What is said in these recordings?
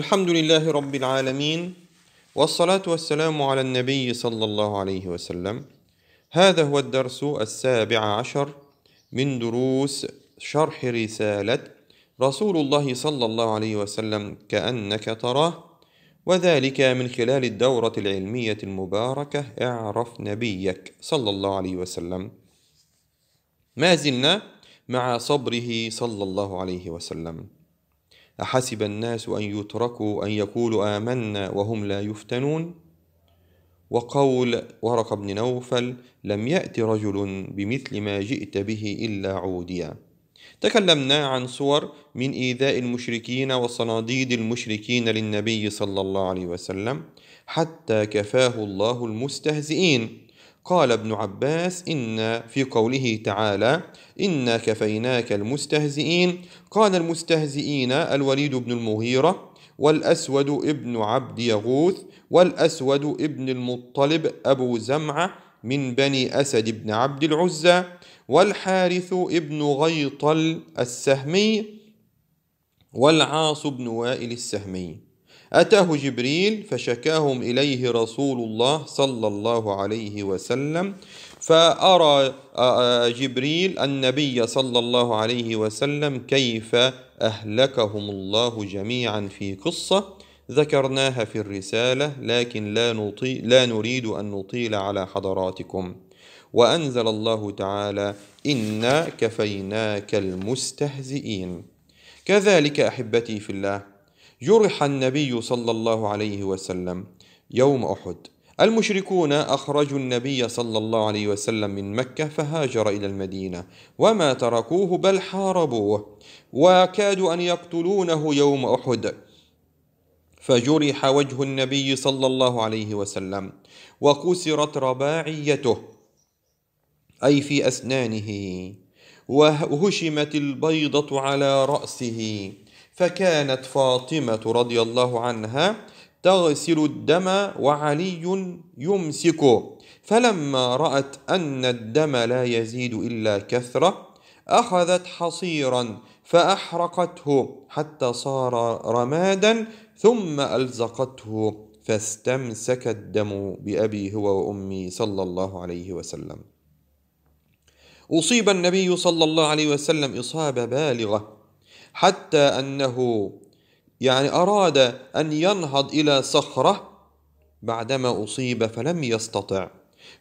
الحمد لله رب العالمين والصلاة والسلام على النبي صلى الله عليه وسلم هذا هو الدرس السابع عشر من دروس شرح رسالة رسول الله صلى الله عليه وسلم كأنك تراه وذلك من خلال الدورة العلمية المباركة اعرف نبيك صلى الله عليه وسلم ما زلنا مع صبره صلى الله عليه وسلم أحسب الناس أن يتركوا أن يقولوا آمنا وهم لا يفتنون وقول ورق بن نوفل لم يأت رجل بمثل ما جئت به إلا عوديا تكلمنا عن صور من إيذاء المشركين وصناديد المشركين للنبي صلى الله عليه وسلم حتى كفاه الله المستهزئين قال ابن عباس إن في قوله تعالى إنا كفيناك المستهزئين قال المستهزئين الوليد بن المغيرة والأسود ابن عبد يغوث والأسود ابن المطلب أبو زمعة من بني أسد بن عبد العزى والحارث ابن غيطل السهمي والعاص بن وائل السهمي أتاه جبريل فشكاهم إليه رسول الله صلى الله عليه وسلم فأرى آه، آه، جبريل النبي صلى الله عليه وسلم كيف أهلكهم الله جميعا في قصة ذكرناها في الرسالة لكن لا, نطي لا نريد أن نطيل على حضراتكم وأنزل الله تعالى إنا كفيناك المستهزئين كذلك أحبتي في الله جرح النبي صلى الله عليه وسلم يوم احد المشركون اخرجوا النبي صلى الله عليه وسلم من مكه فهاجر الى المدينه وما تركوه بل حاربوه وكادوا ان يقتلونه يوم احد فجرح وجه النبي صلى الله عليه وسلم وكسرت رباعيته اي في اسنانه وهشمت البيضه على راسه فكانت فاطمة رضي الله عنها تغسل الدم وعلي يمسكه فلما رأت أن الدم لا يزيد إلا كثرة أخذت حصيرا فأحرقته حتى صار رمادا ثم ألزقته فاستمسك الدم بأبي هو وأمي صلى الله عليه وسلم أصيب النبي صلى الله عليه وسلم إصابة بالغة حتى أنه يعني أراد أن ينهض إلى صخرة بعدما أصيب فلم يستطع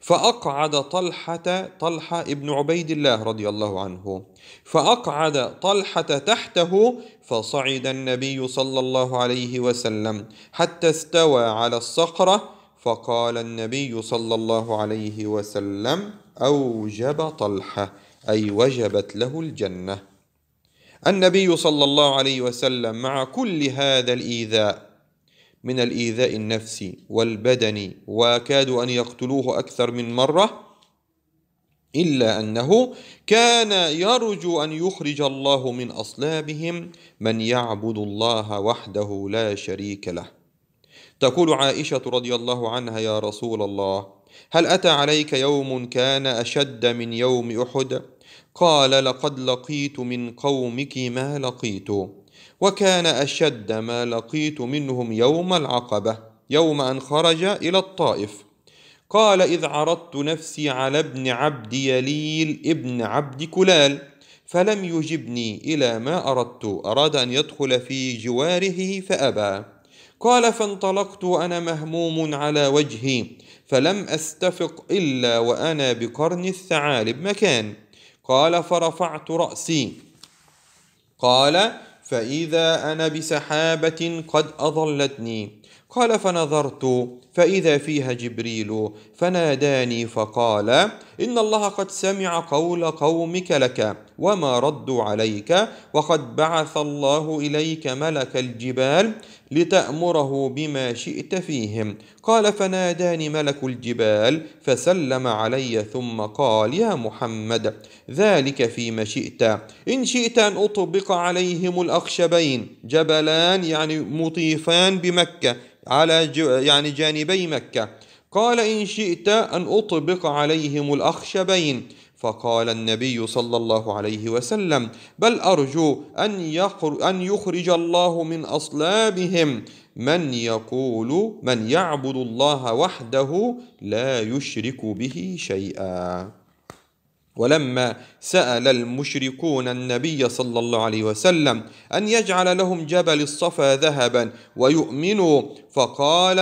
فأقعد طلحة طلحة ابن عبيد الله رضي الله عنه فأقعد طلحة تحته فصعد النبي صلى الله عليه وسلم حتى استوى على الصخرة فقال النبي صلى الله عليه وسلم أوجب طلحة أي وجبت له الجنة النبي صلى الله عليه وسلم مع كل هذا الإيذاء من الإيذاء النفسي والبدني وكادوا أن يقتلوه أكثر من مرة إلا أنه كان يرجو أن يخرج الله من أصلابهم من يعبد الله وحده لا شريك له. تقول عائشة رضي الله عنها يا رسول الله: هل أتى عليك يوم كان أشد من يوم أحد؟ قال لقد لقيت من قومك ما لقيت وكان أشد ما لقيت منهم يوم العقبة يوم أن خرج إلى الطائف قال إذ عرضت نفسي على ابن عبد يليل ابن عبد كلال فلم يجبني إلى ما أردت أراد أن يدخل في جواره فأبى قال فانطلقت وأنا مهموم على وجهي فلم أستفق إلا وأنا بقرن الثعالب مكان قال فرفعت رأسي قال فإذا أنا بسحابة قد أظلتني قال فنظرت فإذا فيها جبريل فناداني فقال إن الله قد سمع قول قومك لك وما ردوا عليك وقد بعث الله إليك ملك الجبال لتأمره بما شئت فيهم قال فناداني ملك الجبال فسلم علي ثم قال يا محمد ذلك فيما شئت إن شئت أن أطبق عليهم الأخشبين جبلان يعني مطيفان بمكة على يعني جانب جانبي مكة قال إن شئت أن أطبق عليهم الأخشبين فقال النبي صلى الله عليه وسلم بل أرجو أن, أن يخرج الله من أصلابهم من يقول من يعبد الله وحده لا يشرك به شيئا ولما سأل المشركون النبي صلى الله عليه وسلم أن يجعل لهم جبل الصفا ذهبا ويؤمنوا فقال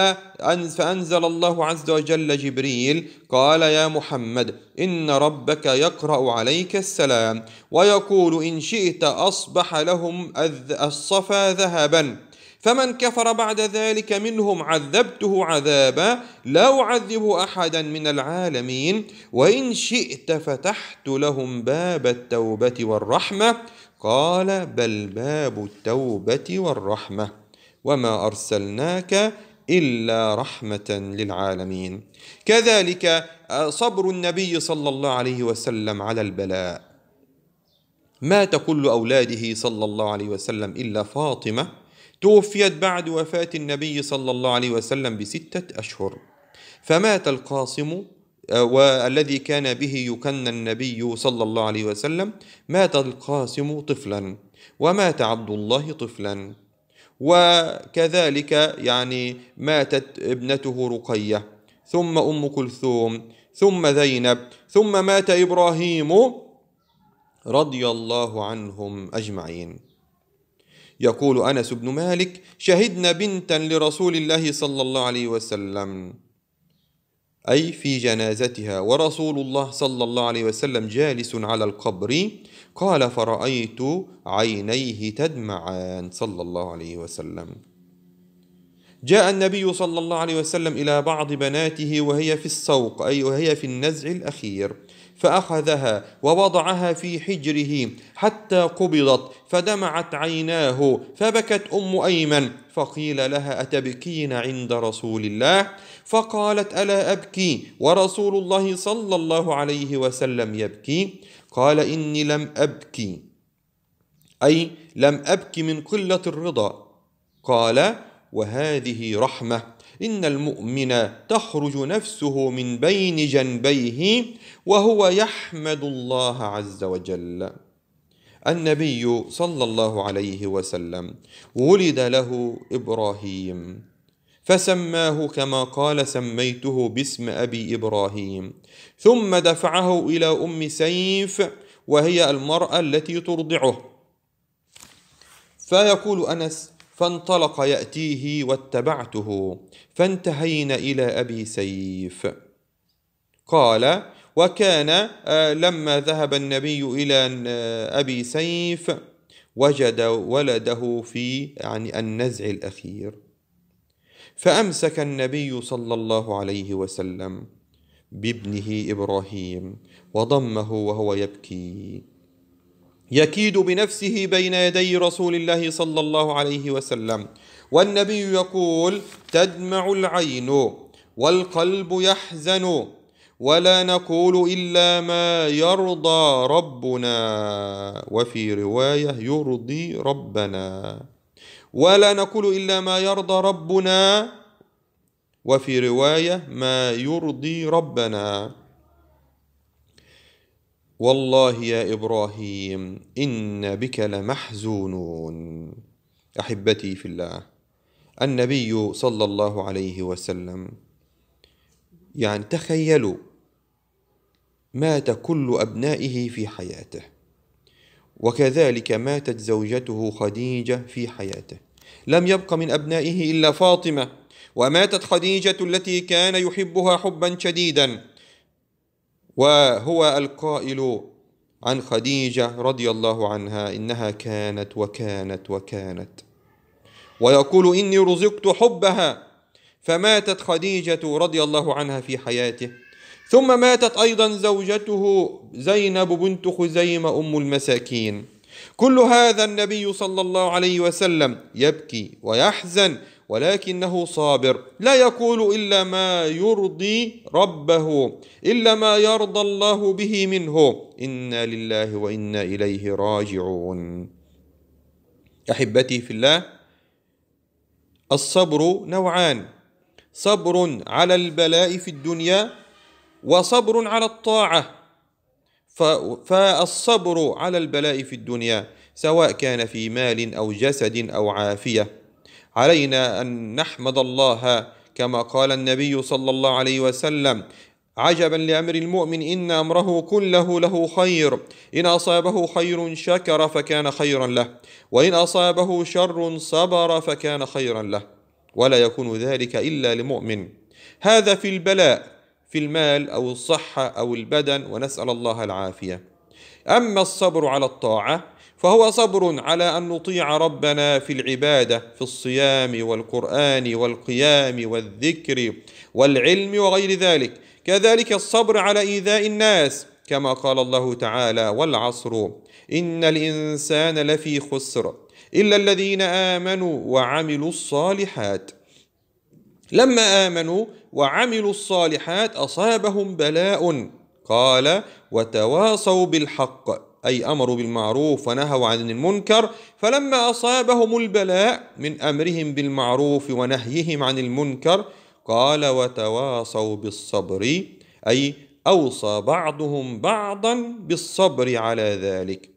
فأنزل الله عز وجل جبريل قال يا محمد إن ربك يقرأ عليك السلام ويقول إن شئت أصبح لهم الصفا ذهبا فمن كفر بعد ذلك منهم عذبته عذابا لا أعذب أحدا من العالمين وإن شئت فتحت لهم باب التوبة والرحمة قال بل باب التوبة والرحمة وما أرسلناك إلا رحمة للعالمين كذلك آه، صبر النبي صلى الله عليه وسلم على البلاء مات كل أولاده صلى الله عليه وسلم إلا فاطمة توفيت بعد وفاة النبي صلى الله عليه وسلم بستة أشهر فمات القاسم آه، والذي كان به يكنى النبي صلى الله عليه وسلم مات القاسم طفلا ومات عبد الله طفلا وكذلك يعني ماتت ابنته رقية ثم أم كلثوم ثم زينب ثم مات إبراهيم رضي الله عنهم أجمعين يقول انس بن مالك شهدنا بنتا لرسول الله صلى الله عليه وسلم اي في جنازتها ورسول الله صلى الله عليه وسلم جالس على القبر قال فرايت عينيه تدمعان صلى الله عليه وسلم جاء النبي صلى الله عليه وسلم الى بعض بناته وهي في السوق اي وهي في النزع الاخير فأخذها ووضعها في حجره حتى قبضت فدمعت عيناه فبكت أم أيمن فقيل لها أتبكين عند رسول الله فقالت ألا أبكي ورسول الله صلى الله عليه وسلم يبكي قال إني لم أبكي أي لم أبكي من قلة الرضا قال وهذه رحمه إن المؤمن تخرج نفسه من بين جنبيه وهو يحمد الله عز وجل النبي صلى الله عليه وسلم ولد له إبراهيم فسماه كما قال سميته باسم أبي إبراهيم ثم دفعه إلى أم سيف وهي المرأة التي ترضعه فيقول أنس فانطلق ياتيه واتبعته فانتهينا الى ابي سيف قال وكان آه، لما ذهب النبي الى آه، ابي سيف وجد ولده في يعني النزع الاخير فامسك النبي صلى الله عليه وسلم بابنه ابراهيم وضمه وهو يبكي يكيد بنفسه بين يدي رسول الله صلى الله عليه وسلم والنبي يقول تدمع العين والقلب يحزن ولا نقول الا ما يرضى ربنا وفي روايه يرضي ربنا ولا نقول الا ما يرضى ربنا وفي روايه ما يرضي ربنا والله يا إبراهيم إن بك لمحزونون أحبتي في الله النبي صلى الله عليه وسلم يعني تخيلوا مات كل أبنائه في حياته وكذلك ماتت زوجته خديجة في حياته لم يبق من أبنائه إلا فاطمة وماتت خديجة التي كان يحبها حبا شديدا وهو القائل عن خديجة رضي الله عنها إنها كانت وكانت وكانت ويقول إني رزقت حبها فماتت خديجة رضي الله عنها في حياته ثم ماتت أيضا زوجته زينب بنت خزيمة أم المساكين كل هذا النبي صلى الله عليه وسلم يبكي ويحزن ولكنه صابر لا يقول إلا ما يرضي ربه إلا ما يرضى الله به منه إنا لله وإنا إليه راجعون أحبتي في الله الصبر نوعان صبر على البلاء في الدنيا وصبر على الطاعة فالصبر على البلاء في الدنيا سواء كان في مال أو جسد أو عافية علينا أن نحمد الله كما قال النبي صلى الله عليه وسلم عجبا لامر المؤمن ان امره كله له خير ان اصابه خير شكر فكان خيرا له وان اصابه شر صبر فكان خيرا له ولا يكون ذلك الا لمؤمن هذا في البلاء في المال او الصحه او البدن ونسال الله العافيه اما الصبر على الطاعه فهو صبر على ان نطيع ربنا في العباده في الصيام والقران والقيام والذكر والعلم وغير ذلك كذلك الصبر على ايذاء الناس كما قال الله تعالى والعصر ان الانسان لفي خسر الا الذين امنوا وعملوا الصالحات لما امنوا وعملوا الصالحات اصابهم بلاء قال وتواصوا بالحق أي أمروا بالمعروف ونهوا عن المنكر فلما أصابهم البلاء من أمرهم بالمعروف ونهيهم عن المنكر قال وتواصوا بالصبر أي أوصى بعضهم بعضا بالصبر على ذلك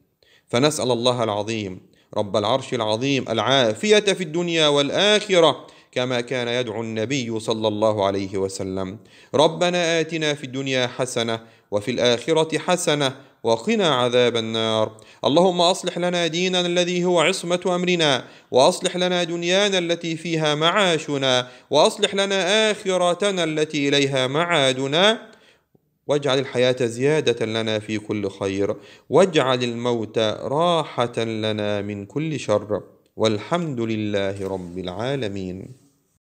فنسأل الله العظيم رب العرش العظيم العافية في الدنيا والآخرة كما كان يدعو النبي صلى الله عليه وسلم ربنا آتنا في الدنيا حسنة وفي الآخرة حسنة وقنا عذاب النار اللهم اصلح لنا ديننا الذي هو عصمه امرنا واصلح لنا دنيانا التي فيها معاشنا واصلح لنا اخرتنا التي اليها معادنا واجعل الحياة زيادة لنا في كل خير، واجعل الموت راحة لنا من كل شر، والحمد لله رب العالمين.